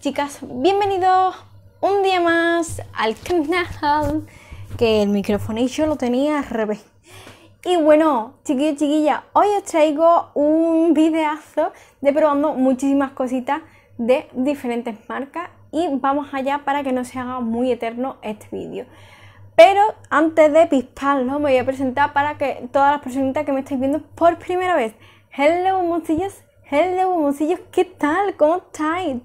chicas, bienvenidos un día más al canal que el micrófono y yo lo tenía al revés. Y bueno, chiquillos y chiquillas, hoy os traigo un videazo de probando muchísimas cositas de diferentes marcas y vamos allá para que no se haga muy eterno este vídeo. Pero antes de pisparlo me voy a presentar para que todas las personitas que me estáis viendo por primera vez. Hello, montillas de bomboncillos, ¿qué tal? ¿Cómo estáis?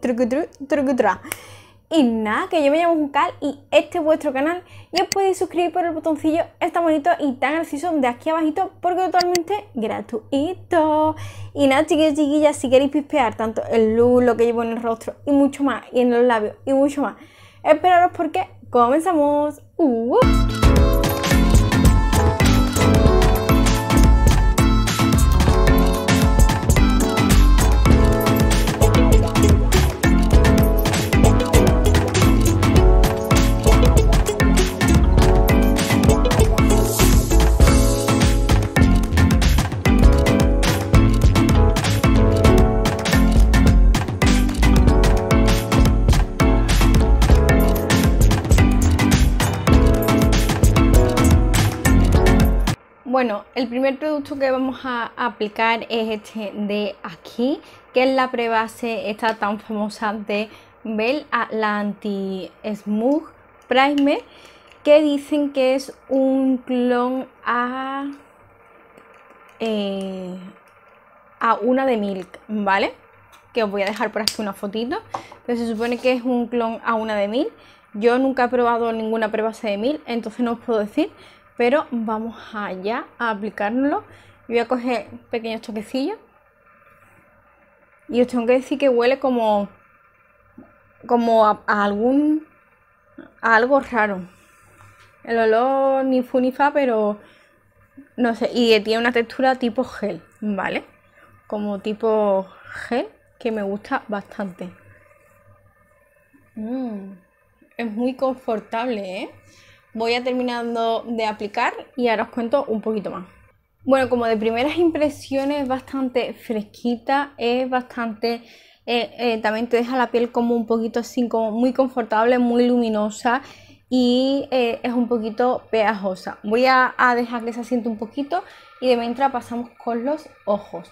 Y nada, que yo me llamo Juncal y este es vuestro canal y os podéis suscribir por el botoncillo está bonito y tan gracioso de aquí abajito porque totalmente gratuito. Y nada, chiquillos, chiquillas, si queréis pispear tanto el look, lo que llevo en el rostro y mucho más, y en los labios y mucho más, esperaros porque comenzamos. Uh, uh. Bueno, el primer producto que vamos a aplicar es este de aquí, que es la prebase esta tan famosa de Bell, la anti-smooth primer, que dicen que es un clon a, eh, a una de Milk, ¿vale? Que os voy a dejar por aquí una fotito, pero se supone que es un clon a una de Milk. Yo nunca he probado ninguna prebase de Milk, entonces no os puedo decir, pero vamos allá a aplicarlo voy a coger pequeños toquecillos y os tengo que decir que huele como como a, algún a algo raro. El olor ni fu fa, pero no sé, y tiene una textura tipo gel, ¿vale? Como tipo gel que me gusta bastante. Mm, es muy confortable, ¿eh? voy a terminando de aplicar y ahora os cuento un poquito más. Bueno, como de primeras impresiones es bastante fresquita, es bastante... Eh, eh, también te deja la piel como un poquito así, como muy confortable, muy luminosa y eh, es un poquito pegajosa. Voy a, a dejar que se asiente un poquito y de mientras pasamos con los ojos.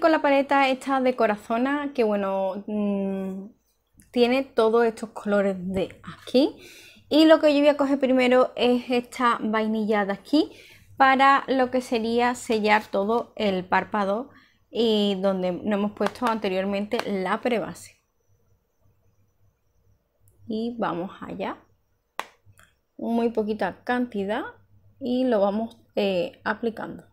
con la paleta esta de corazona, que bueno, mm, tiene todos estos colores de aquí. Y lo que yo voy a coger primero es esta vainilla de aquí para lo que sería sellar todo el párpado y donde no hemos puesto anteriormente la prebase. Y vamos allá. Muy poquita cantidad y lo vamos eh, aplicando.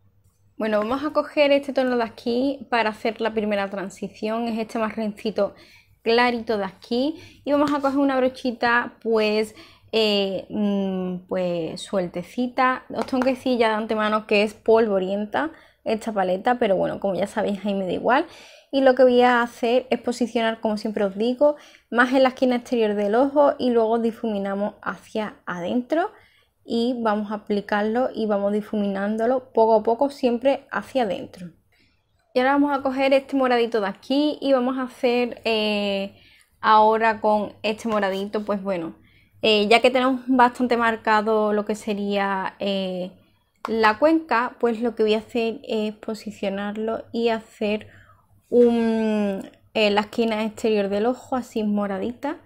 Bueno, vamos a coger este tono de aquí para hacer la primera transición, es este marroncito clarito de aquí y vamos a coger una brochita pues eh, mm, pues sueltecita os tengo que decir ya de antemano que es polvorienta esta paleta pero bueno como ya sabéis ahí me da igual y lo que voy a hacer es posicionar como siempre os digo más en la esquina exterior del ojo y luego difuminamos hacia adentro y vamos a aplicarlo y vamos difuminándolo poco a poco siempre hacia adentro. Y ahora vamos a coger este moradito de aquí y vamos a hacer eh, ahora con este moradito, pues bueno, eh, ya que tenemos bastante marcado lo que sería eh, la cuenca, pues lo que voy a hacer es posicionarlo y hacer un, la esquina exterior del ojo así moradita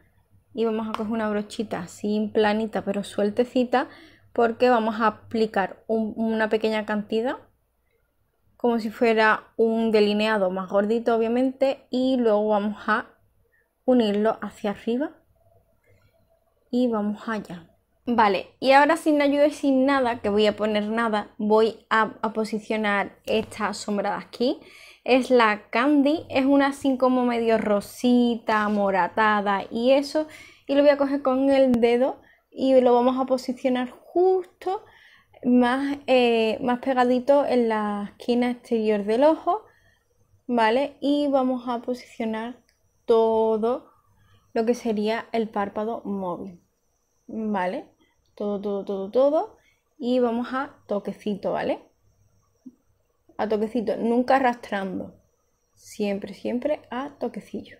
y vamos a coger una brochita así planita pero sueltecita porque vamos a aplicar una pequeña cantidad como si fuera un delineado más gordito obviamente y luego vamos a unirlo hacia arriba y vamos allá vale y ahora sin ayuda y sin nada que voy a poner nada voy a, posicionar esta sombra de aquí es la candy es una así como medio rosita moratada y eso y lo voy a coger con el dedo y lo vamos a posicionar justo más, eh, más pegadito en la esquina exterior del ojo, ¿vale? Y vamos a posicionar todo lo que sería el párpado móvil, ¿vale? Todo, todo, todo, todo. Y vamos a toquecito, ¿vale? A toquecito, nunca arrastrando. Siempre, siempre a toquecillo.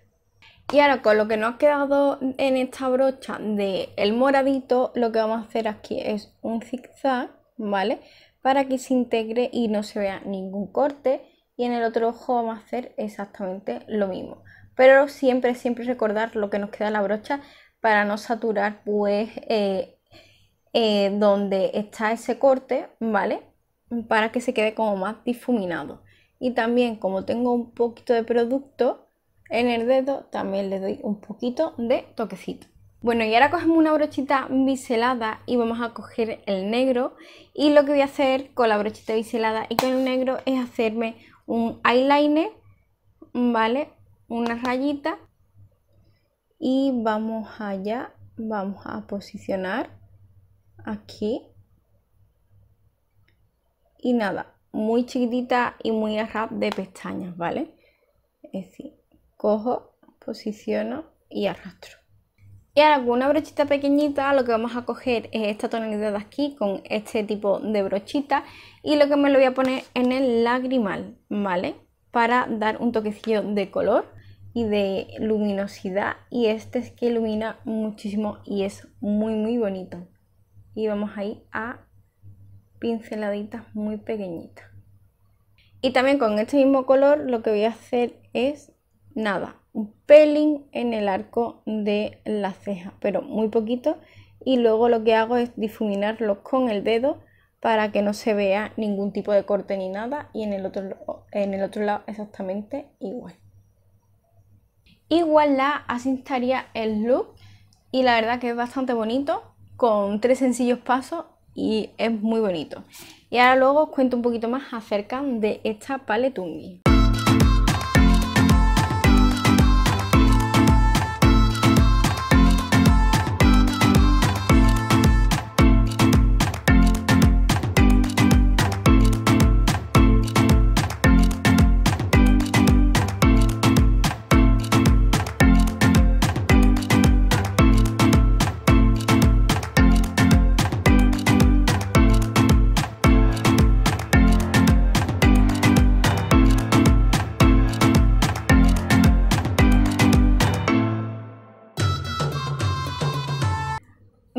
Y ahora con lo que nos ha quedado en esta brocha de el moradito, lo que vamos a hacer aquí es un zigzag, ¿vale? Para que se integre y no se vea ningún corte. Y en el otro ojo vamos a hacer exactamente lo mismo. Pero siempre, siempre recordar lo que nos queda en la brocha para no saturar pues eh, eh, donde está ese corte, ¿vale? Para que se quede como más difuminado. Y también como tengo un poquito de producto, en el dedo también le doy un poquito de toquecito. Bueno, y ahora cogemos una brochita biselada y vamos a coger el negro. Y lo que voy a hacer con la brochita biselada y con el negro es hacerme un eyeliner, ¿vale? Una rayita. Y vamos allá, vamos a posicionar aquí. Y nada, muy chiquitita y muy a rap de pestañas, ¿vale? Es cojo, posiciono y arrastro. Y ahora con una brochita pequeñita lo que vamos a coger es esta tonalidad de aquí con este tipo de brochita y lo que me lo voy a poner en el lagrimal, ¿vale? Para dar un toquecillo de color y de luminosidad y este es que ilumina muchísimo y es muy muy bonito. Y vamos ahí a pinceladitas muy pequeñitas. Y también con este mismo color lo que voy a hacer es nada, un pelín en el arco de la ceja, pero muy poquito. Y luego lo que hago es difuminarlo con el dedo para que no se vea ningún tipo de corte ni nada. Y en el otro, en el otro lado exactamente igual. Igual la así estaría el look. Y la verdad que es bastante bonito, con tres sencillos pasos y es muy bonito. Y ahora luego os cuento un poquito más acerca de esta paletungi.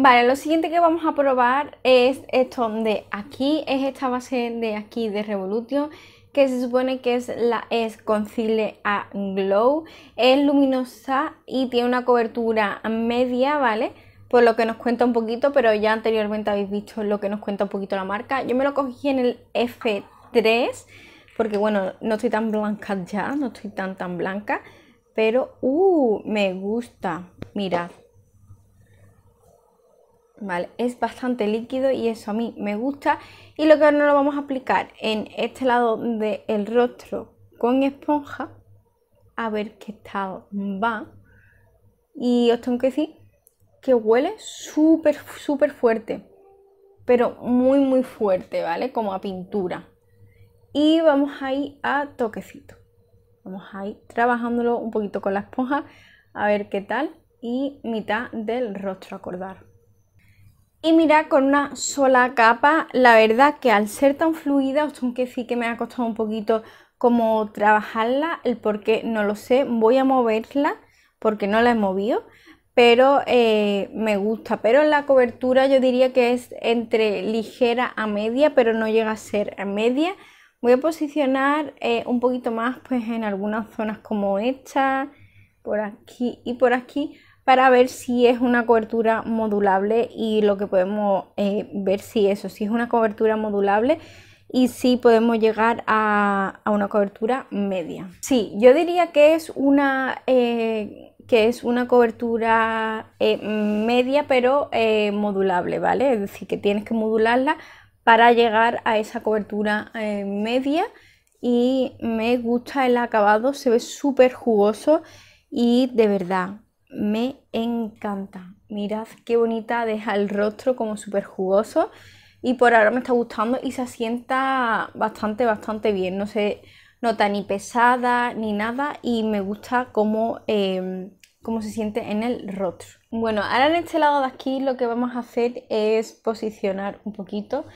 Vale, lo siguiente que vamos a probar es esto de aquí, es esta base de aquí de Revolution que se supone que es la es Concile a Glow, es luminosa y tiene una cobertura media, ¿vale? Por lo que nos cuenta un poquito, pero ya anteriormente habéis visto lo que nos cuenta un poquito la marca. Yo me lo cogí en el F3, porque bueno, no estoy tan blanca ya, no estoy tan tan blanca, pero uh, me gusta, mirad. Es bastante líquido y eso a mí me gusta. Y lo que ahora lo vamos a aplicar en este lado del rostro con esponja, a ver qué tal va. Y os tengo que decir que huele súper, súper fuerte, pero muy, muy fuerte, ¿vale? Como a pintura. Y vamos a ir a toquecito. Vamos a ir trabajándolo un poquito con la esponja, a ver qué tal. Y mitad del rostro, acordar y mira con una sola capa. La verdad que al ser tan fluida, aunque sí que me ha costado un poquito como trabajarla, el por qué no lo sé, voy a moverla porque no la he movido, pero eh, me gusta. Pero la cobertura yo diría que es entre ligera a media, pero no llega a ser a media. Voy a posicionar eh, un poquito más pues en algunas zonas como esta, por aquí y por aquí, para ver si es una cobertura modulable y lo que podemos eh, ver si eso, si es una cobertura modulable y si podemos llegar a, una cobertura media. Sí, yo diría que es una, eh, que es una cobertura eh, media pero modulable, ¿vale? Es decir, que tienes que modularla para llegar a esa cobertura media y me gusta el acabado, se ve súper jugoso y de verdad me encanta. Mirad qué bonita deja el rostro como súper jugoso y por ahora me está gustando y se asienta bastante, bastante bien. No se nota ni pesada ni nada y me gusta cómo, em, cómo se siente en el rostro. Bueno, ahora en este lado de aquí lo que vamos a hacer es posicionar un poquito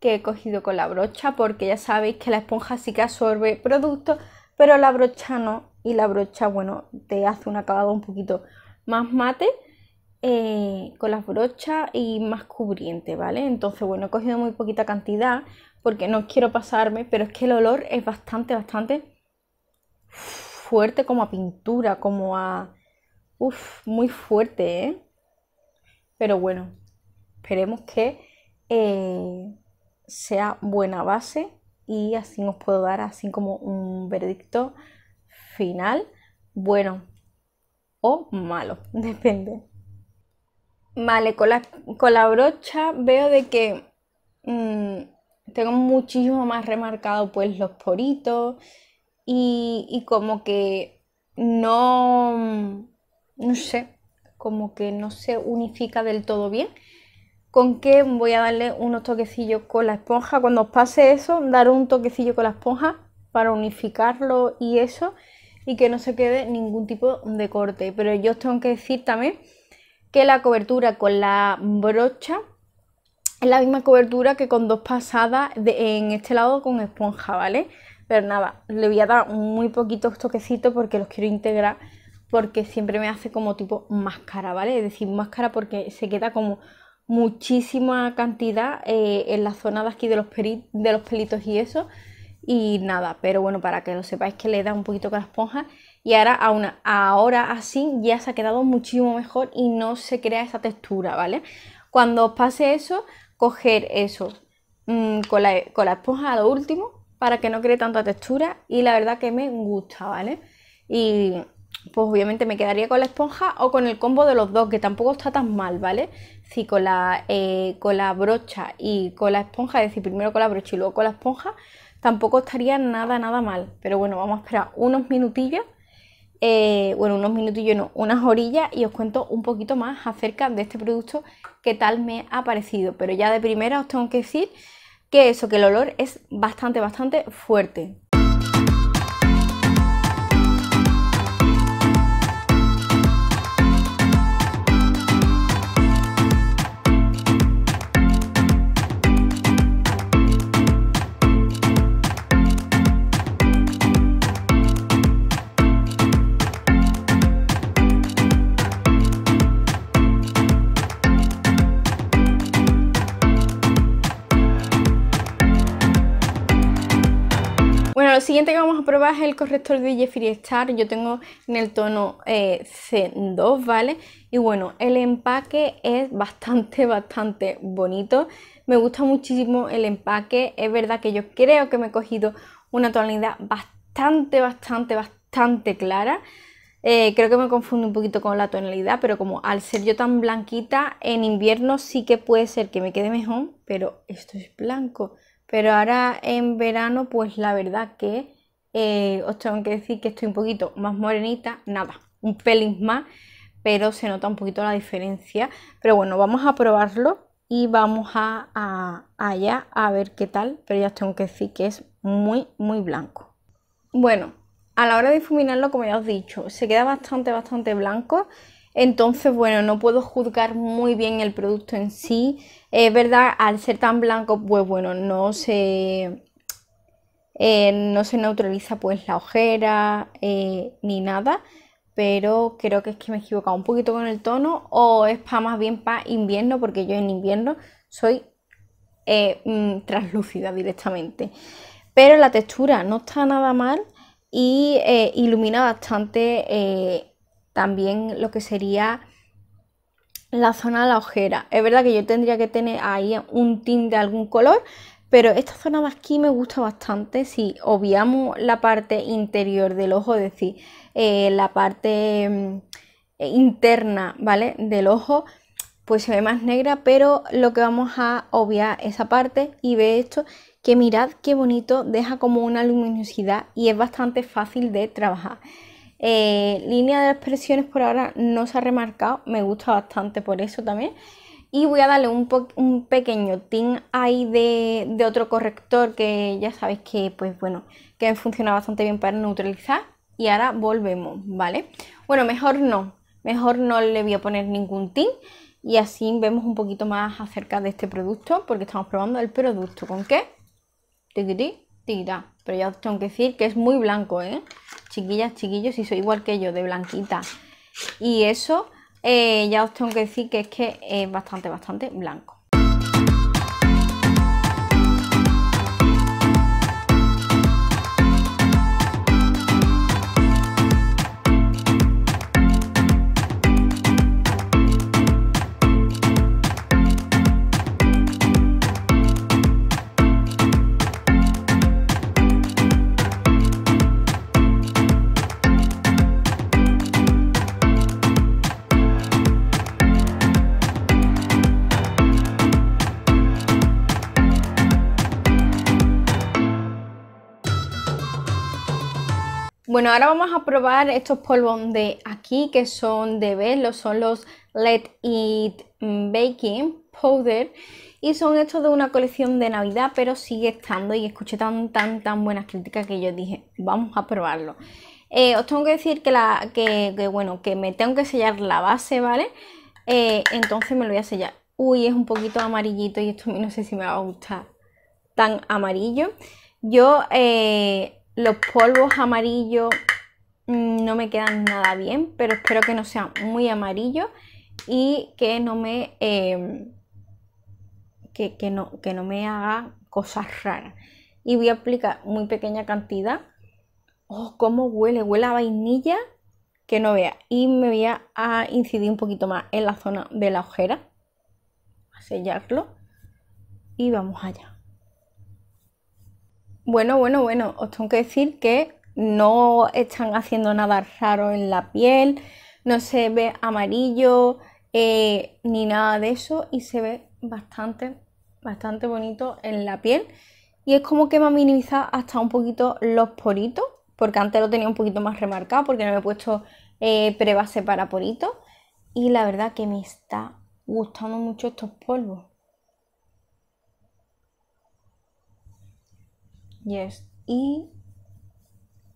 que he cogido con la brocha porque ya sabéis que la esponja sí que absorbe producto, pero la brocha no y la brocha bueno te hace un acabado un poquito más mate eh, con las brochas y más cubriente, ¿vale? Entonces, bueno, he cogido muy poquita cantidad porque no quiero pasarme, pero es que el olor es bastante, bastante fuerte como a pintura, como a... Uf, muy fuerte, ¿eh? Pero bueno, esperemos que eh, sea buena base y así os puedo dar así como un veredicto final. Bueno, o malo, depende. Vale, con la, con la brocha veo de que mm, tengo muchísimo más remarcado pues los poritos y, y como que no, mm, no sé, como que no se unifica del todo bien con que voy a darle unos toquecillos con la esponja. Cuando os pase eso, dar un toquecillo con la esponja para unificarlo y eso y que no se quede ningún tipo de corte. Pero yo tengo que decir también que la cobertura con la brocha es la misma cobertura que con dos pasadas de, en este lado con esponja, ¿vale? Pero nada, le voy a dar muy poquitos toquecitos porque los quiero integrar porque siempre me hace como tipo máscara, ¿vale? Es decir, máscara porque se queda como muchísima cantidad eh, en la zona de aquí de los, de los pelitos y eso y nada, pero bueno, para que lo sepáis que le da un poquito con la esponja y ahora, aún ahora así ya se ha quedado muchísimo mejor y no se crea esa textura, ¿vale? Cuando os pase eso, coger eso mm, con, la, esponja a lo último para que no cree tanta textura y la verdad que me gusta, ¿vale? Y pues obviamente me quedaría con la esponja o con el combo de los dos, que tampoco está tan mal, ¿vale? Si con la, eh, con la brocha y con la esponja, es decir, primero con la brocha y luego con la esponja, tampoco estaría nada, nada mal. Pero bueno, vamos a esperar unos minutillos, eh, bueno, unos minutillos no, unas orillas y os cuento un poquito más acerca de este producto, qué tal me ha parecido. Pero ya de primera os tengo que decir que eso, que el olor es bastante, bastante fuerte. siguiente que vamos a probar es el corrector de Jeffree Star. Yo tengo en el tono eh, C2, ¿vale? Y bueno, el empaque es bastante, bastante bonito. Me gusta muchísimo el empaque. Es verdad que yo creo que me he cogido una tonalidad bastante, bastante, bastante clara. Eh, creo que me confundo un poquito con la tonalidad, pero como al ser yo tan blanquita, en invierno sí que puede ser que me quede mejor, pero esto es blanco. Pero ahora en verano, pues la verdad que eh, os tengo que decir que estoy un poquito más morenita, nada, un pelín más, pero se nota un poquito la diferencia. Pero bueno, vamos a probarlo y vamos a, a, allá a ver qué tal, pero ya os tengo que decir que es muy, muy blanco. Bueno, a la hora de difuminarlo, como ya os he dicho, se queda bastante, bastante blanco entonces, bueno, no puedo juzgar muy bien el producto en sí. Es verdad, al ser tan blanco, pues bueno, no se, eh, no se neutraliza pues la ojera eh, ni nada. Pero creo que es que me he equivocado un poquito con el tono o es para más bien para invierno, porque yo en invierno soy eh, mm, translúcida directamente. Pero la textura no está nada mal y ilumina bastante también lo que sería la zona de la ojera. Es verdad que yo tendría que tener ahí un tint de algún color, pero esta zona de aquí me gusta bastante. Si obviamos la parte interior del ojo, es decir, eh, la parte mm, interna, ¿vale? Del ojo, pues se ve más negra, pero lo que vamos a obviar esa parte y ve esto, que mirad qué bonito, deja como una luminosidad y es bastante fácil de trabajar. Eh, línea de expresiones por ahora no se ha remarcado, me gusta bastante por eso también. Y voy a darle un, un pequeño tin ahí de, otro corrector que ya sabéis que, pues bueno, que funciona bastante bien para neutralizar. Y ahora volvemos, ¿vale? Bueno, mejor no, mejor no le voy a poner ningún tin y así vemos un poquito más acerca de este producto porque estamos probando el producto. ¿Con qué? Tira. Pero ya os tengo que decir que es muy blanco, ¿eh? Chiquillas, chiquillos, y soy igual que yo, de blanquita. Y eso eh, ya os tengo que decir que es que es bastante, bastante blanco. Bueno, ahora vamos a probar estos polvos de aquí que son de Bellos, son los Let It Baking Powder y son estos de una colección de Navidad, pero sigue estando y escuché tan tan tan buenas críticas que yo dije, vamos a probarlo. Eh, os tengo que decir que, la, que, bueno, que me tengo que sellar la base, ¿vale? Eh, entonces me lo voy a sellar. Uy, es un poquito amarillito y esto a mí no sé si me va a gustar tan amarillo. Yo eh, los polvos amarillos mm, no me quedan nada bien, pero espero que no sean muy amarillos y que no me, em, que, no, que no me haga cosas raras. Y voy a aplicar muy pequeña cantidad. ¡Oh, cómo huele! Huele a vainilla que no vea. Y me voy a incidir un poquito más en la zona de la ojera. A sellarlo. Y vamos allá. Bueno, bueno, bueno, os tengo que decir que no están haciendo nada raro en la piel, no se ve amarillo eh, ni nada de eso y se ve bastante, bastante bonito en la piel. Y es como que me ha minimizado hasta un poquito los poritos, porque antes lo tenía un poquito más remarcado porque no me he puesto eh, prebase para poritos. Y la verdad que me está gustando mucho estos polvos. Yes. Y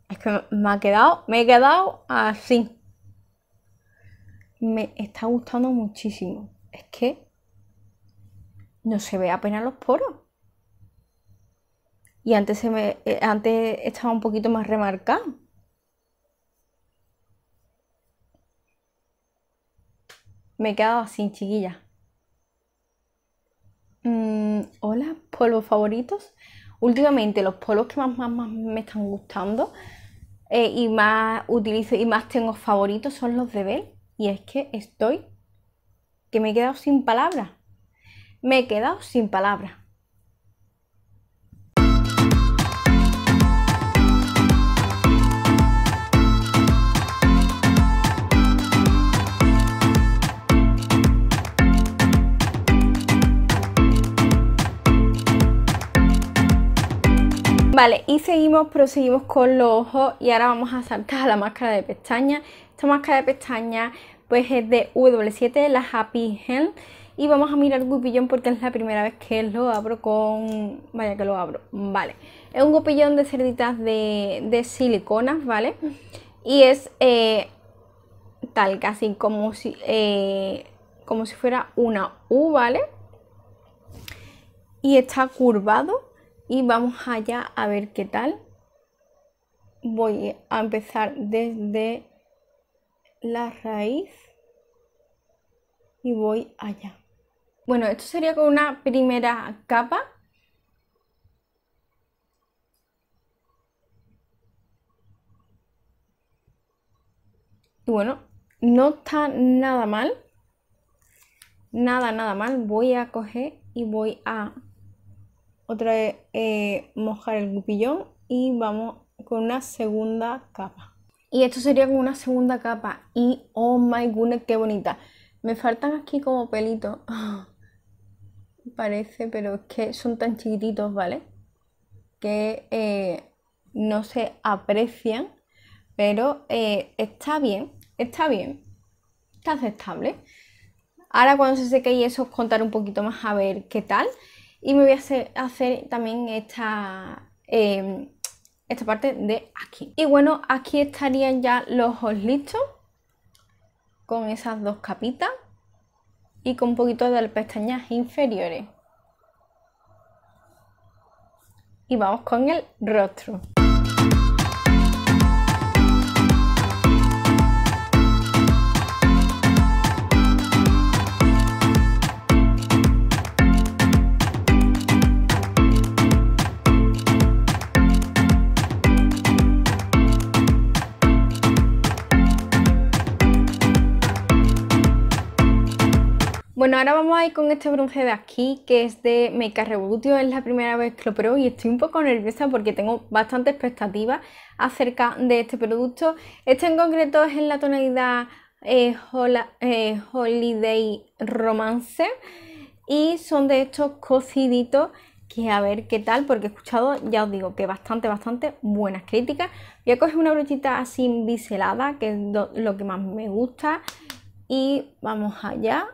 es que me ha quedado, me he quedado así. Me está gustando muchísimo. Es que no se ve apenas los poros. Y antes se me eh, antes estaba un poquito más remarcado. Me he quedado así, chiquilla. Mm, hola, polvos favoritos últimamente los polos que más, más, me están gustando eh, y más utilizo y más tengo favoritos son los de Bell. Y es que estoy que me he quedado sin palabras. Me he quedado sin palabras. Vale, y seguimos, proseguimos con los ojos y ahora vamos a saltar a la máscara de pestaña. Esta máscara de pestaña pues es de W7, la Happy Hand. Y vamos a mirar el Gupillón porque es la primera vez que lo abro con... Vaya que lo abro, vale. Es un Gupillón de cerditas de, de siliconas, ¿vale? Y es eh, tal, casi como eh, como si fuera una U, ¿vale? Y está curvado y vamos allá a ver qué tal. Voy a empezar desde la raíz y voy allá. Bueno, esto sería con una primera capa. Y bueno, no está nada mal. Nada, nada mal. Voy a coger y voy a otra vez eh, mojar el cupillón y vamos con una segunda capa. Y esto sería con una segunda capa. Y oh my goodness, qué bonita. Me faltan aquí como pelitos. parece, pero es que son tan chiquititos, ¿vale? Que eh, no se aprecian. Pero eh, está bien, está bien. Está aceptable. Ahora cuando se seque y eso os contaré un poquito más a ver qué tal. Y me voy a hacer, también esta, em, esta parte de aquí. Y bueno, aquí estarían ya los ojos listos con esas dos capitas y con un poquito de las pestañas inferiores. Y vamos con el rostro. Bueno, ahora vamos a ir con este bronce de aquí, que es de Meca Revolutio es la primera vez que lo pruebo y estoy un poco nerviosa porque tengo bastante expectativas acerca de este producto. Este en concreto es en la tonalidad eh, eh, Holiday Romance y son de estos cociditos que a ver qué tal, porque he escuchado, ya os digo, que bastante, bastante buenas críticas. Voy a coger una brochita así biselada, que es lo que más me gusta. Y vamos allá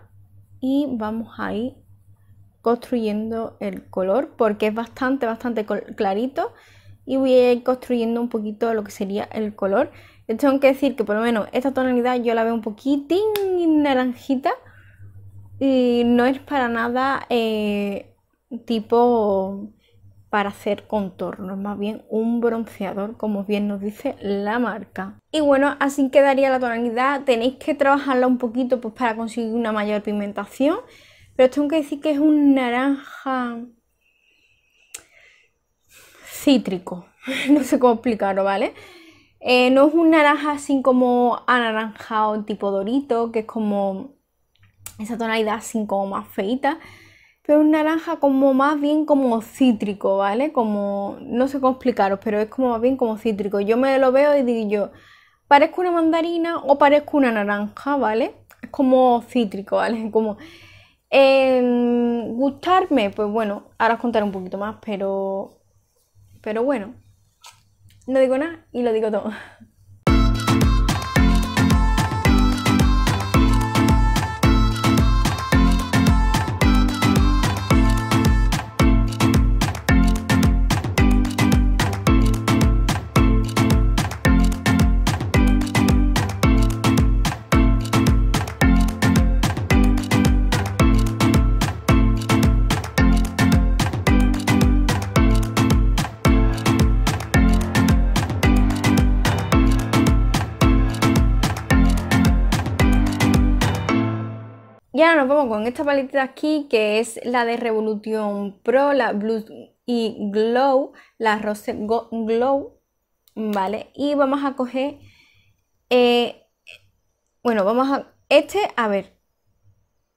y vamos a ir construyendo el color porque es bastante, bastante clarito y voy a ir construyendo un poquito lo que sería el color. tengo que decir que por lo menos esta tonalidad yo la veo un poquitín naranjita y no es para nada eh, tipo para hacer contornos, más bien un bronceador, como bien nos dice la marca. Y bueno, así quedaría la tonalidad, tenéis que trabajarla un poquito pues, para conseguir una mayor pigmentación, pero tengo que decir que es un naranja cítrico, no sé cómo explicarlo, ¿vale? Eh, no es un naranja así como anaranjado tipo dorito, que es como esa tonalidad así como más feita, pero un naranja como más bien como cítrico, ¿vale? Como, no sé cómo explicaros, pero es como más bien como cítrico. Yo me lo veo y digo yo, parezco una mandarina o parezco una naranja, ¿vale? Es como cítrico, ¿vale? Como... gustarme, pues bueno, ahora os contaré un poquito más, pero... Pero bueno, no digo nada y lo digo todo. vamos con esta paleta aquí que es la de Revolution Pro, la Blue y Glow, la Rose Glow, ¿vale? Y vamos a coger, eh, bueno, vamos a, este, a ver,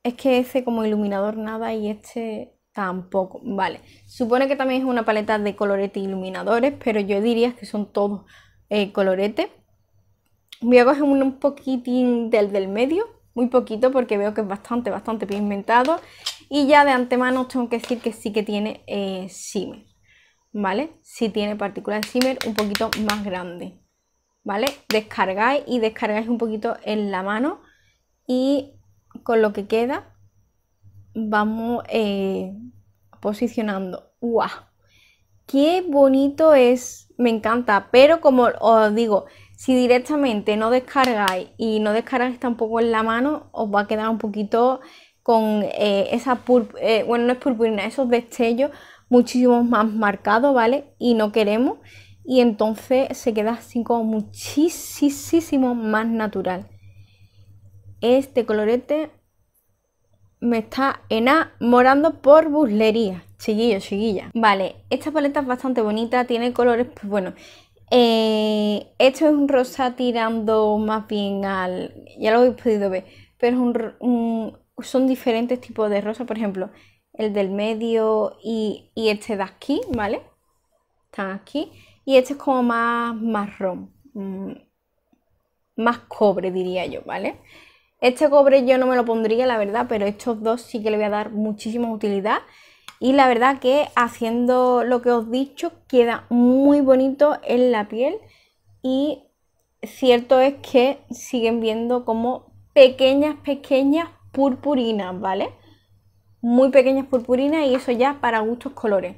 es que ese como iluminador nada y este tampoco, vale. Supone que también es una paleta de colorete iluminadores, pero yo diría que son todos eh, colorete. Voy a coger un poquitín del del medio muy poquito porque veo que es bastante, bastante pigmentado. Y ya de antemano os tengo que decir que sí que tiene eh, ¿vale? Sí tiene partículas de un poquito más grande, ¿vale? Descargáis y descargáis un poquito en la mano y con lo que queda vamos eh, posicionando. ¡Guau! ¡Qué bonito es! Me encanta, pero como os digo, si directamente no descargáis y no descargáis tampoco en la mano, os va a quedar un poquito con eh, esa eh, bueno, no es purpurina, esos destellos muchísimo más marcados, ¿vale? Y no queremos. Y entonces se queda así como muchísimo más natural. Este colorete me está enamorando por burlería. Chiquillo, chiquilla. Vale, esta paleta es bastante bonita, tiene colores, pues bueno, eh, esto es un rosa tirando más bien al. Ya lo habéis podido ver, pero son diferentes tipos de rosa. Por ejemplo, el del medio y, y, este de aquí, ¿vale? Están aquí. Y este es como más marrón, mm, más cobre, diría yo, ¿vale? Este cobre yo no me lo pondría, la verdad, pero estos dos sí que le voy a dar muchísima utilidad. Y la verdad que haciendo lo que os he dicho queda muy bonito en la piel y cierto es que siguen viendo como pequeñas, pequeñas purpurinas, ¿vale? Muy pequeñas purpurinas y eso ya para gustos colores.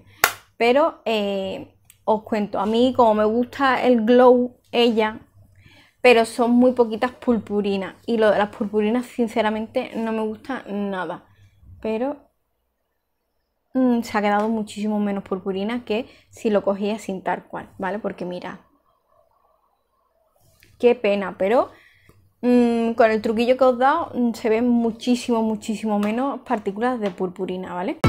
Pero eh, os cuento, a mí como me gusta el glow, ella, pero son muy poquitas purpurinas. Y lo de las purpurinas, sinceramente, no me gusta nada. Pero Mm, se ha quedado muchísimo menos purpurina que si lo cogía sin tal cual, ¿vale? Porque mira, qué pena, pero mm, con el truquillo que os he dado mm, se ven muchísimo, muchísimo menos partículas de purpurina, ¿vale?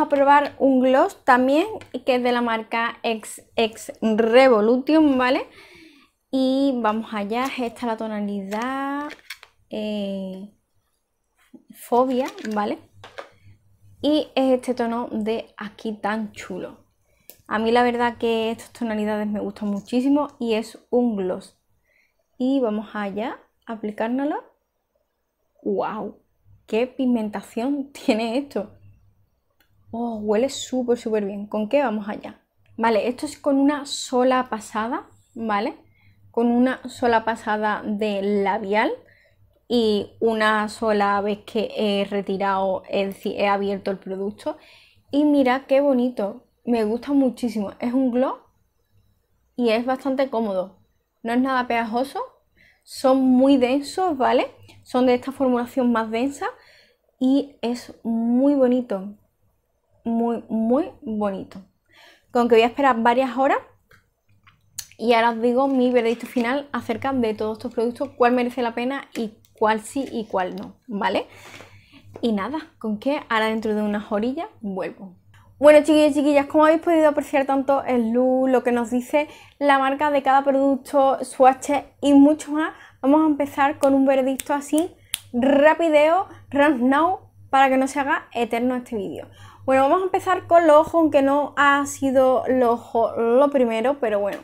a probar un gloss también, que es de la marca XX Revolution, ¿vale? Y vamos allá, esta la tonalidad eh, Fobia, ¿vale? Y es este tono de aquí tan chulo. A mí la verdad que estas tonalidades me gustan muchísimo y es un gloss. Y vamos allá, aplicárnoslo. ¡Wow! ¡Qué pigmentación tiene esto! Oh, huele súper, súper bien. ¿Con qué vamos allá? Vale, esto es con una sola pasada, ¿vale? Con una sola pasada de labial y una sola vez que he retirado, he abierto el producto. Y mira qué bonito, me gusta muchísimo. Es un gloss y es bastante cómodo. No es nada pegajoso, son muy densos, ¿vale? Son de esta formulación más densa y es muy bonito muy, muy bonito. Con que voy a esperar varias horas y ahora os digo mi veredicto final acerca de todos estos productos, cuál merece la pena y cuál sí y cuál no, ¿vale? Y nada, con que ahora dentro de unas horillas vuelvo. Bueno chiquillos y chiquillas, como habéis podido apreciar tanto el look, lo que nos dice la marca de cada producto, swatches y mucho más, vamos a empezar con un veredicto así, rapideo, run now, para que no se haga eterno este vídeo. Bueno, vamos a empezar con los ojos, aunque no ha sido lo, ojo, lo primero, pero bueno,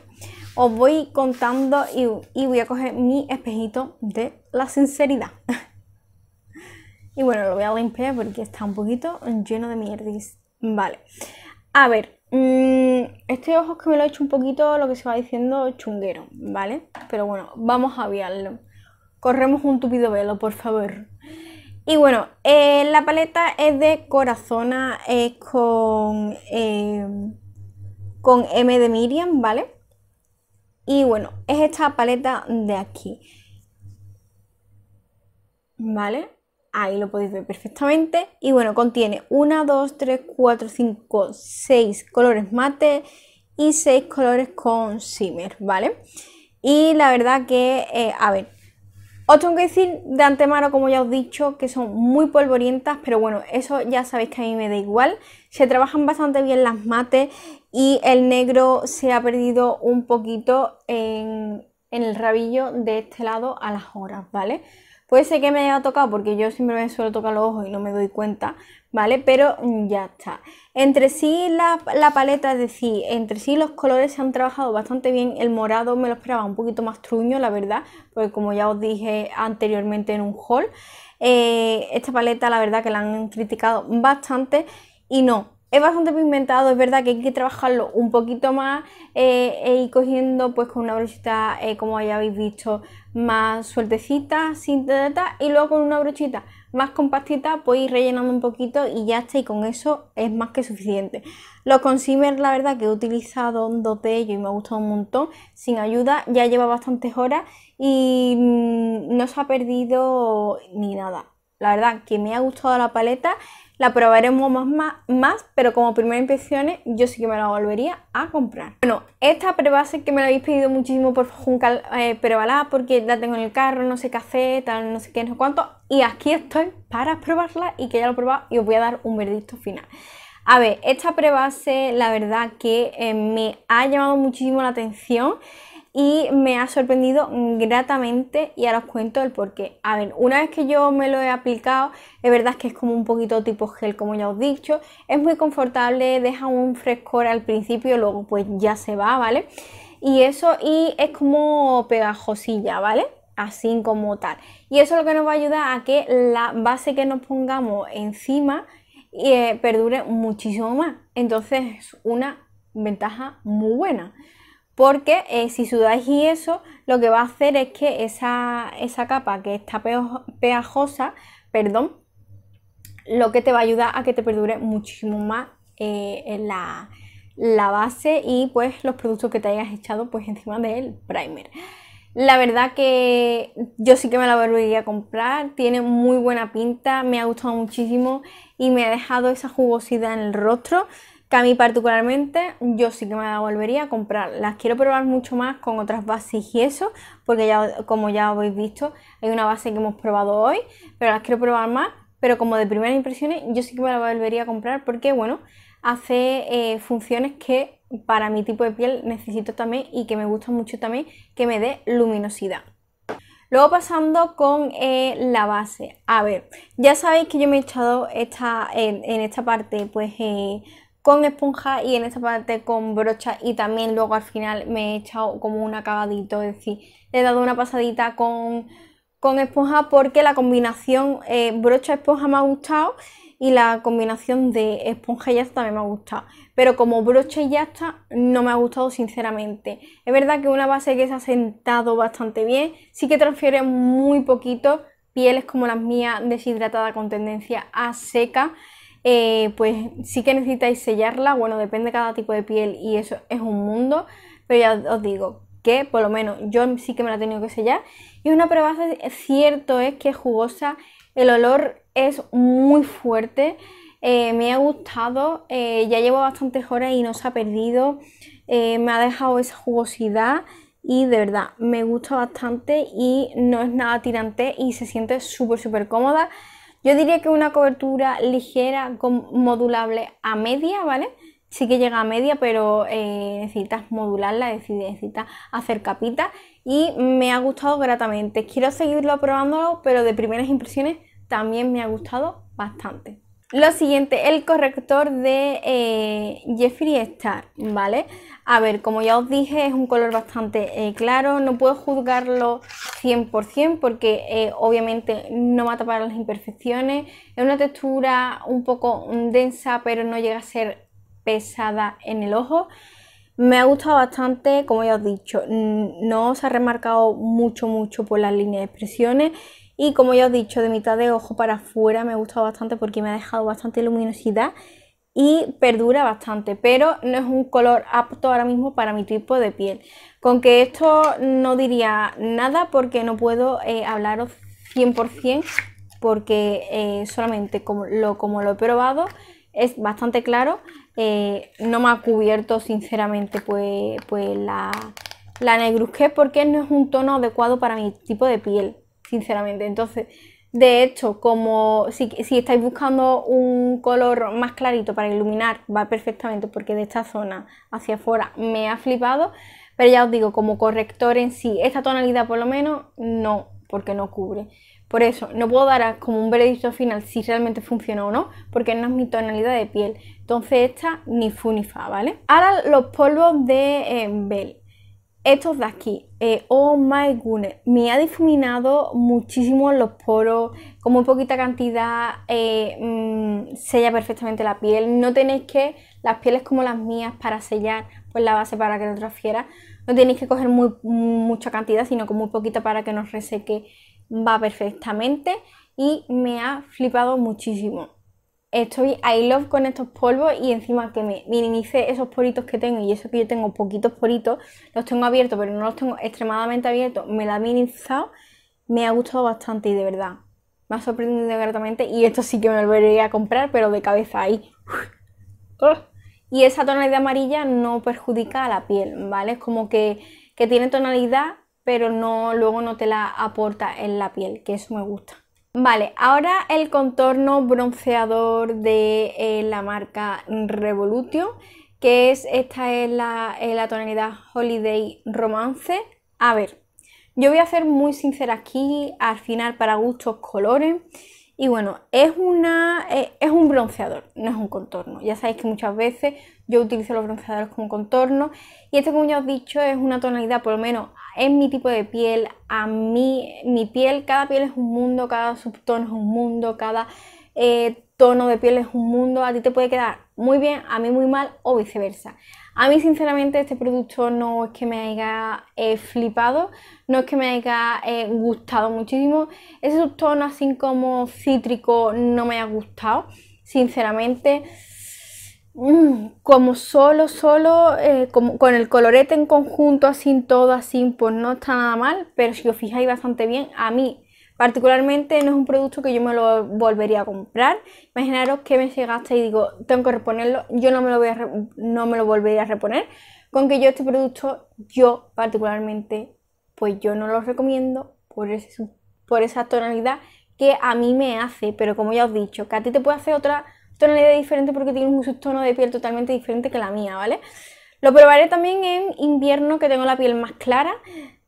os voy contando y, voy a coger mi espejito de la sinceridad. y bueno, lo voy a limpiar porque está un poquito lleno de mierdis. Vale, a ver, mm, este ojo es que me lo he hecho un poquito lo que se va diciendo chunguero, ¿vale? Pero bueno, vamos a aviarlo. Corremos un tupido velo, por favor. Y bueno, eh, la paleta es de Corazona es con, eh, con M de Miriam, ¿vale? Y bueno, es esta paleta de aquí. ¿Vale? Ahí lo podéis ver perfectamente. Y bueno, contiene 1, 2, 3, 4, 5, 6 colores mate y 6 colores con shimmer, ¿vale? Y la verdad que, eh, a ver, tengo que decir de antemano, como ya os he dicho, que son muy polvorientas, pero bueno, eso ya sabéis que a mí me da igual. Se trabajan bastante bien las mates y el negro se ha perdido un poquito en el rabillo de este lado a las horas, ¿vale? Puede ser que me haya tocado porque yo siempre me suelo tocar los ojos y no me doy cuenta, ¿vale? Pero mm, ya está. Entre sí la, paleta, es decir, entre sí los colores se han trabajado bastante bien. El morado me lo esperaba un poquito más truño, la verdad, porque como ya os dije anteriormente en un haul, eh, esta paleta la verdad que la han criticado bastante y no, es bastante pigmentado, es verdad que hay que trabajarlo un poquito más y eh, e ir cogiendo pues con una brochita, eh, como ya habéis visto, más sueltecita, sin data y luego con una brochita más compactita pues ir rellenando un poquito y ya está, y con eso es más que suficiente. Los consumers la verdad que he utilizado dos de ellos y me ha gustado un montón, sin ayuda, ya lleva bastantes horas y mm, no se ha perdido ni nada la verdad que me ha gustado la paleta, la probaremos más, más, pero como primera impresión yo sí que me la volvería a comprar. Bueno, esta prebase que me la habéis pedido muchísimo por Juncal eh, porque la tengo en el carro, no sé qué hacer, tal, no sé qué, no sé cuánto. Y aquí estoy para probarla y que ya lo he probado y os voy a dar un verdicto final. A ver, esta prebase la verdad que eh, me ha llamado muchísimo la atención y me ha sorprendido gratamente y ahora os cuento el porqué. A ver, una vez que yo me lo he aplicado, es verdad que es como un poquito tipo gel, como ya os he dicho, es muy confortable, deja un frescor al principio, luego pues ya se va, ¿vale? Y eso, y es como pegajosilla, ¿vale? Así como tal. Y eso es lo que nos va a ayudar a que la base que nos pongamos encima eh, perdure muchísimo más. Entonces, es una ventaja muy buena porque eh, si sudáis y eso, lo que va a hacer es que esa, capa que está pegajosa, perdón, lo que te va a ayudar a que te perdure muchísimo más eh, la, base y pues los productos que te hayas echado pues encima del primer. La verdad que yo sí que me la volvería a comprar, tiene muy buena pinta, me ha gustado muchísimo y me ha dejado esa jugosidad en el rostro. Que a mí particularmente yo sí que me la volvería a comprar. Las quiero probar mucho más con otras bases y eso, porque ya como ya habéis visto, hay una base que hemos probado hoy, pero las quiero probar más. Pero como de primeras impresiones, yo sí que me la volvería a comprar porque, bueno, hace eh, funciones que para mi tipo de piel necesito también y que me gusta mucho también que me dé luminosidad. Luego pasando con eh, la base. A ver, ya sabéis que yo me he echado esta, en, esta parte pues eh, con esponja y en esta parte con brocha y también luego al final me he echado como un acabadito, es decir, le he dado una pasadita con, con esponja porque la combinación eh, brocha-esponja me ha gustado y la combinación de esponja y hasta también me ha gustado. Pero como brocha y hasta, no me ha gustado sinceramente. Es verdad que una base que se ha sentado bastante bien, sí que transfiere muy poquito pieles como las mías deshidratada con tendencia a seca. Eh, pues sí que necesitáis sellarla, bueno, depende de cada tipo de piel y eso es un mundo, pero ya os digo que por lo menos yo sí que me la he tenido que sellar. Y una prueba cierto es que es jugosa, el olor es muy fuerte, eh, me ha gustado, eh, ya llevo bastantes horas y no se ha perdido, me ha dejado esa jugosidad y de verdad me gusta bastante y no es nada tirante y se siente súper súper cómoda. Yo diría que una cobertura ligera, con modulable a media, ¿vale? Sí que llega a media, pero eh, necesitas modularla, necesitas hacer capita Y me ha gustado gratamente. Quiero seguirlo probándolo, pero de primeras impresiones también me ha gustado bastante. Lo siguiente, el corrector de Jeffrey eh, Jeffree Star, ¿vale? A ver, como ya os dije, es un color bastante eh, claro, no puedo juzgarlo 100% porque eh, obviamente no va a tapar las imperfecciones. Es una textura un poco densa, pero no llega a ser pesada en el ojo. Me ha gustado bastante, como ya os he dicho, no se ha remarcado mucho, mucho por las líneas de expresiones. Y como ya os he dicho, de mitad de ojo para afuera me ha gustado bastante porque me ha dejado bastante luminosidad y perdura bastante, pero no es un color apto ahora mismo para mi tipo de piel. Con que esto no diría nada porque no puedo eh, hablaros 100% porque eh, solamente como lo, como lo he probado es bastante claro, eh, no me ha cubierto sinceramente pues, pues la, la porque no es un tono adecuado para mi tipo de piel, sinceramente. Entonces, de hecho, como si, estáis buscando un color más clarito para iluminar, va perfectamente porque de esta zona hacia afuera me ha flipado. Pero ya os digo, como corrector en sí, esta tonalidad por lo menos no, porque no cubre. Por eso, no puedo dar como un veredicto final si realmente funciona o no, porque no es mi tonalidad de piel. Entonces esta ni fu ni fa, ¿vale? Ahora los polvos de eh, Bell estos de aquí, eh, oh my goodness, me ha difuminado muchísimo los poros, con muy poquita cantidad eh, mm, sella perfectamente la piel. No tenéis que, las pieles como las mías para sellar pues la base para que no transfiera, no tenéis que coger mucha cantidad, sino con muy poquita para que no reseque, va perfectamente y me ha flipado muchísimo estoy I love con estos polvos y encima que me minimice esos poritos que tengo y eso que yo tengo poquitos poritos, los tengo abiertos pero no los tengo extremadamente abiertos, me la ha minimizado, me ha gustado bastante y de verdad, me ha sorprendido gratamente y esto sí que me lo volvería a comprar pero de cabeza ahí. Ah. Y esa tonalidad amarilla no perjudica a la piel, ¿vale? Es como que, tiene tonalidad pero no, luego no te la aporta en la piel, que eso me gusta. Vale, ahora el contorno bronceador de eh, la marca Revolution, que es esta es eh, la, tonalidad Holiday Romance. A ver, yo voy a ser muy sincera aquí, al final para gustos colores. Y bueno, es, una, eh, es un bronceador, no es un contorno. Ya sabéis que muchas veces yo utilizo los bronceadores como contorno. Y este, como ya os he dicho, es una tonalidad, por lo menos es mi tipo de piel, a mí, mi piel, cada piel es un mundo, cada subtono es un mundo, cada eh, tono de piel es un mundo, a ti te puede quedar muy bien, a mí muy mal o viceversa. A mí sinceramente este producto no es que me haya eh, flipado, no es que me haya eh, gustado muchísimo. Ese subtono así como cítrico no me ha gustado, sinceramente. Mm, como solo, solo, eh, con el colorete en conjunto, así todo, así, pues no está nada mal, pero si os fijáis bastante bien, a mí particularmente no es un producto que yo me lo volvería a comprar. Imaginaros que me llegaste y digo, tengo que reponerlo, yo no me lo, voy a no me lo volvería a reponer, con que yo este producto, yo particularmente, pues yo no lo recomiendo por, por esa tonalidad que a mí me hace, pero como ya os he dicho, que a ti te puede hacer otra idea diferente porque tiene un subtono de piel totalmente diferente que la mía, ¿vale? Lo probaré también en invierno que tengo la piel más clara,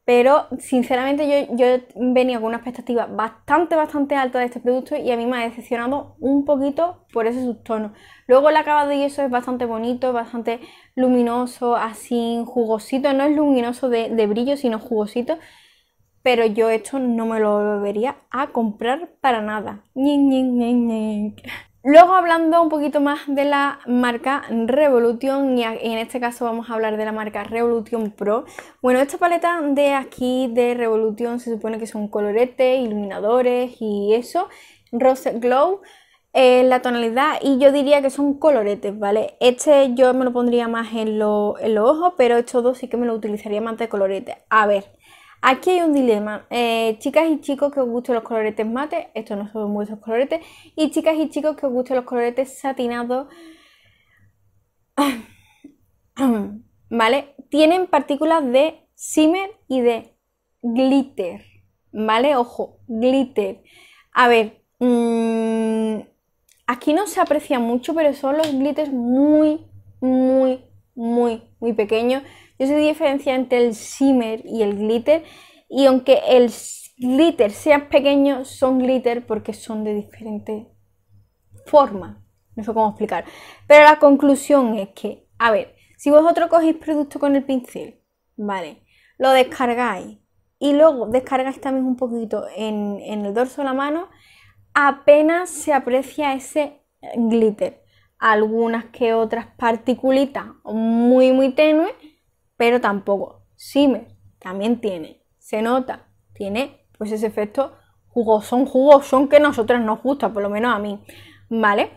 pero sinceramente yo, yo venía con una expectativa bastante, bastante alta de este producto y a mí me ha decepcionado un poquito por ese subtono. Luego el acabado y eso es bastante bonito, bastante luminoso, así jugosito, no es luminoso de, brillo, sino jugosito. Pero yo esto no me lo volvería a comprar para nada. Luego hablando un poquito más de la marca Revolution y en este caso vamos a hablar de la marca Revolution Pro. Bueno, esta paleta de aquí de Revolution se supone que son coloretes, iluminadores y eso. Rose Glow, eh, la tonalidad y yo diría que son coloretes, ¿vale? Este yo me lo pondría más en, en los ojos, pero estos dos sí que me lo utilizaría más de colorete. A ver, Aquí hay un dilema. Eh, chicas y chicos que os gusten los coloretes mate, estos no son muchos coloretes. Y chicas y chicos que os gusten los coloretes satinados. ¿Vale? Tienen partículas de shimmer y de glitter. ¿Vale? Ojo, glitter. A ver, mm, aquí no se aprecia mucho, pero son los glitters muy, muy, muy, muy pequeños. Yo sé diferencia entre el shimmer y el glitter. Y aunque el glitter sean pequeño son glitter porque son de diferente forma. No sé cómo explicar. Pero la conclusión es que, a ver, si vosotros cogéis producto con el pincel, ¿vale? Lo descargáis y luego descargáis también un poquito en, en el dorso de la mano, apenas se aprecia ese glitter. Algunas que otras particulitas muy, muy tenues pero tampoco. me, también tiene, se nota, tiene pues ese efecto jugosón, jugosón que a nosotras nos gusta, por lo menos a mí, ¿vale?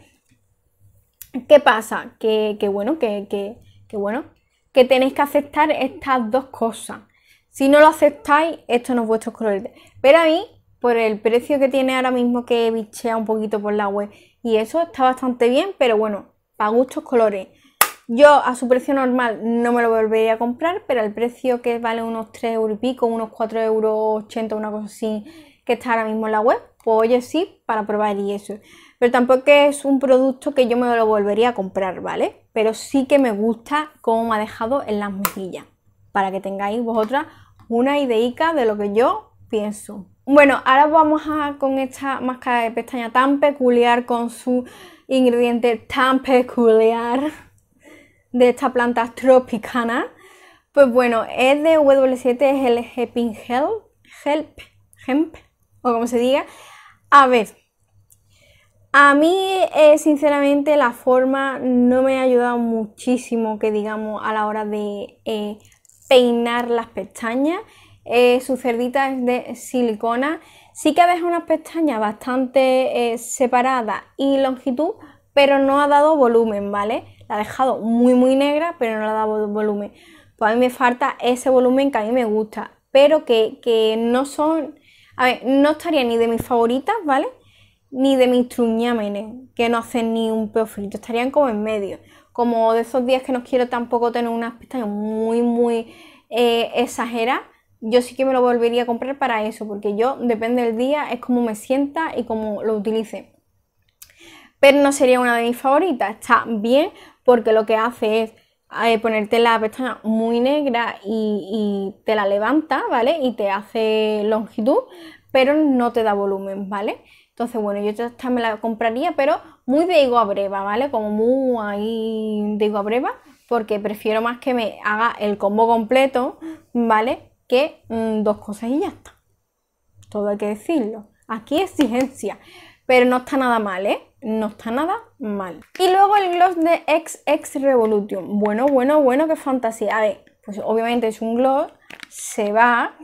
¿Qué pasa? Que, bueno, que, bueno, que tenéis que aceptar estas dos cosas. Si no lo aceptáis, esto no es vuestro colores, Pero a mí, por el precio que tiene ahora mismo que bichea un poquito por la web y eso está bastante bien, pero bueno, para gustos colores. Yo a su precio normal no me lo volvería a comprar, pero al precio que vale unos 3 euros y pico, unos 4,80 euros, una cosa así, que está ahora mismo en la web, pues oye sí, para probar y eso. Pero tampoco es un producto que yo me lo volvería a comprar, ¿vale? Pero sí que me gusta cómo me ha dejado en las mejillas, para que tengáis vosotras una ideica de lo que yo pienso. Bueno, ahora vamos a con esta máscara de pestaña tan peculiar, con su ingrediente tan peculiar de esta planta tropicana. Pues bueno, es de W7, es el Hepping Help, Help, Hemp, o como se diga. A ver, a mí eh, sinceramente la forma no me ha ayudado muchísimo, que digamos, a la hora de eh, peinar las pestañas. Eh, su cerdita es de silicona. Sí que deja unas pestañas bastante separadas y longitud, pero no ha dado volumen, ¿vale? La ha dejado muy, muy negra, pero no le ha dado volumen. Pues a mí me falta ese volumen que a mí me gusta, pero que, no son... A ver, no estaría ni de mis favoritas, ¿vale? Ni de mis truñámenes, que no hacen ni un peo frito, estarían como en medio. Como de esos días que no quiero tampoco tener unas pestañas muy, muy eh, exageradas, yo sí que me lo volvería a comprar para eso, porque yo, depende del día, es como me sienta y como lo utilice. Pero no sería una de mis favoritas, está bien, porque lo que hace es eh, ponerte la pestaña muy negra y, te la levanta, ¿vale? Y te hace longitud, pero no te da volumen, ¿vale? Entonces, bueno, yo esta me la compraría, pero muy de higo a breva, ¿vale? Como muy ahí de higo a breva, porque prefiero más que me haga el combo completo, ¿vale? Que mm, dos cosas y ya está. Todo hay que decirlo. Aquí exigencia. Pero no está nada mal, ¿eh? No está nada mal. Y luego el gloss de XX Revolution. Bueno, bueno, bueno, qué fantasía. A ver, pues obviamente es un gloss, se va,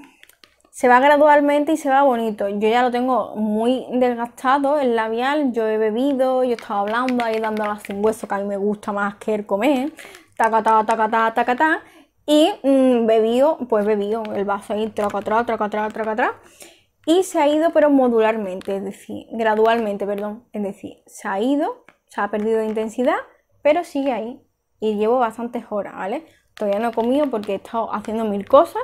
se va gradualmente y se va bonito. Yo ya lo tengo muy desgastado el labial, yo he bebido, yo estado hablando ahí dando las sin hueso, que a mí me gusta más que el comer, taca, taca, taca, taca, taca, Y mm, bebido, bebío, pues bebido. el vaso ahí, traca, atrás, traca, atrás, traca, atrás y se ha ido pero modularmente, es decir, gradualmente, perdón, es decir, se ha ido, se ha perdido de intensidad, pero sigue ahí y llevo bastantes horas, ¿vale? Todavía no he comido porque he estado haciendo mil cosas,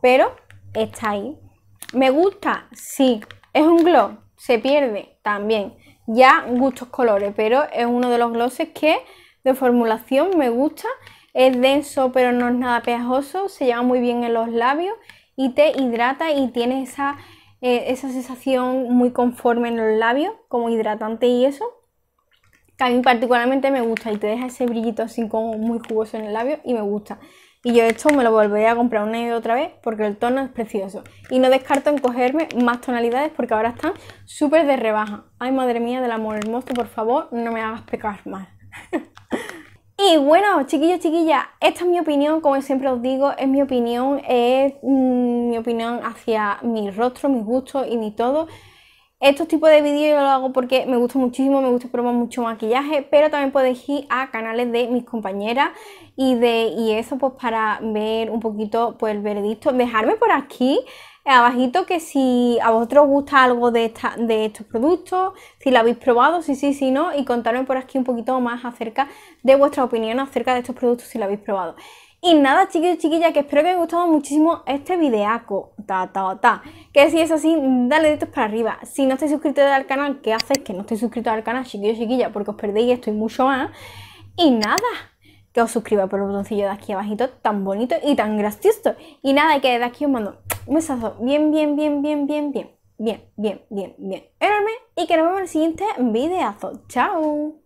pero está ahí. Me gusta, sí, es un gloss, se pierde también, ya gustos colores, pero es uno de los glosses que de formulación me gusta, es denso pero no es nada pegajoso, se lleva muy bien en los labios y te hidrata y tiene esa eh, esa sensación muy conforme en los labios, como hidratante y eso. Que a mí particularmente me gusta y te deja ese brillito así como muy jugoso en el labio y me gusta. Y yo esto me lo volveré a comprar una y otra vez porque el tono es precioso. Y no descarto en cogerme más tonalidades porque ahora están súper de rebaja. Ay, madre mía del amor hermoso, por favor, no me hagas pecar más. Y bueno, chiquillos, chiquillas, esta es mi opinión, como siempre os digo, es mi opinión, es mm, mi opinión hacia mi rostro, mis gustos y mi todo. Estos tipos de vídeos yo los hago porque me gusta muchísimo, me gusta probar mucho maquillaje, pero también podéis ir a canales de mis compañeras y de eso pues para ver un poquito pues el veredicto. Dejarme por aquí abajito que si a vosotros os gusta algo de, de estos productos, si lo habéis probado, si sí, si, no, y contadme por aquí un poquito más acerca de vuestra opinión acerca de estos productos si lo habéis probado. Y nada, chiquillos y chiquillas, que espero que os haya gustado muchísimo este videaco. Ta, ta, ta. Que si es así, dale deditos para arriba. Si no estáis suscritos al canal, ¿qué haces Que no estéis suscritos al canal, chiquillos y chiquillas, porque os perdéis esto y mucho más. Y nada, que os suscribáis por el botoncillo de aquí abajito, tan bonito y tan gracioso. Y nada, que de aquí os mando un besazo bien, bien, bien, bien, bien, bien, bien, bien, bien, bien, enorme. Y que nos vemos en el siguiente videazo. ¡Chao!